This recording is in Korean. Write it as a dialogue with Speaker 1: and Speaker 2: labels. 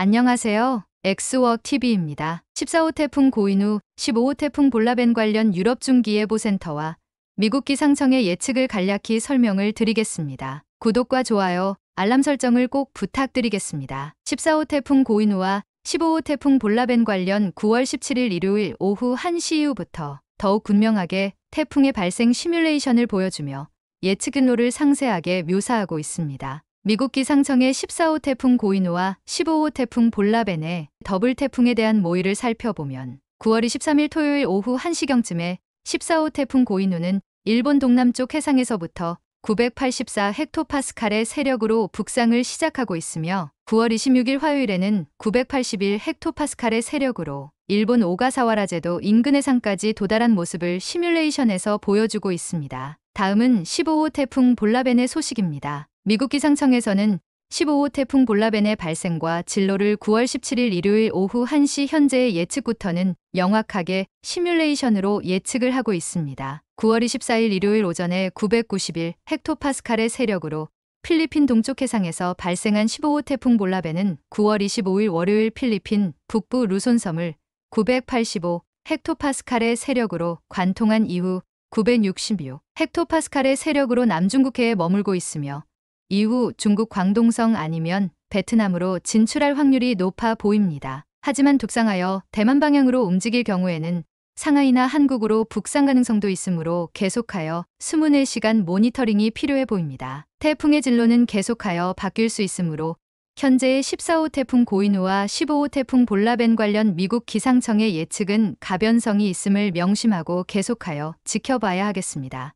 Speaker 1: 안녕하세요. 엑스워크 TV입니다. 14호 태풍 고인 후 15호 태풍 볼라벤 관련 유럽 중기예보센터와 미국 기상청의 예측을 간략히 설명을 드리겠습니다. 구독과 좋아요, 알람 설정을 꼭 부탁드리겠습니다. 14호 태풍 고인우와 15호 태풍 볼라벤 관련 9월 17일 일요일 오후 1시 이후부터 더욱 분명하게 태풍의 발생 시뮬레이션을 보여주며 예측 근로를 상세하게 묘사하고 있습니다. 미국 기상청의 14호 태풍 고인우와 15호 태풍 볼라벤의 더블 태풍에 대한 모의를 살펴보면 9월 23일 토요일 오후 1시경쯤에 14호 태풍 고인우는 일본 동남쪽 해상에서부터 984 헥토파스칼의 세력으로 북상을 시작하고 있으며 9월 26일 화요일에는 981 헥토파스칼의 세력으로 일본 오가사와라제도 인근 해상까지 도달한 모습을 시뮬레이션에서 보여주고 있습니다. 다음은 15호 태풍 볼라벤의 소식입니다. 미국 기상청에서는 15호 태풍 볼라벤의 발생과 진로를 9월 17일 일요일 오후 1시 현재의 예측부터는 명확하게 시뮬레이션으로 예측을 하고 있습니다. 9월 24일 일요일 오전에 991 헥토파스칼의 세력으로 필리핀 동쪽 해상에서 발생한 15호 태풍 볼라벤은 9월 25일 월요일 필리핀 북부 루손섬을 985 헥토파스칼의 세력으로 관통한 이후 966 헥토파스칼의 세력으로 남중국해에 머물고 있으며 이후 중국 광동성 아니면 베트남으로 진출할 확률이 높아 보입니다. 하지만 독상하여 대만 방향으로 움직일 경우에는 상하이나 한국으로 북상 가능성도 있으므로 계속하여 24시간 모니터링이 필요해 보입니다. 태풍의 진로는 계속하여 바뀔 수 있으므로 현재의 14호 태풍 고인우와 15호 태풍 볼라벤 관련 미국 기상청의 예측은 가변성이 있음을 명심하고 계속하여 지켜봐야 하겠습니다.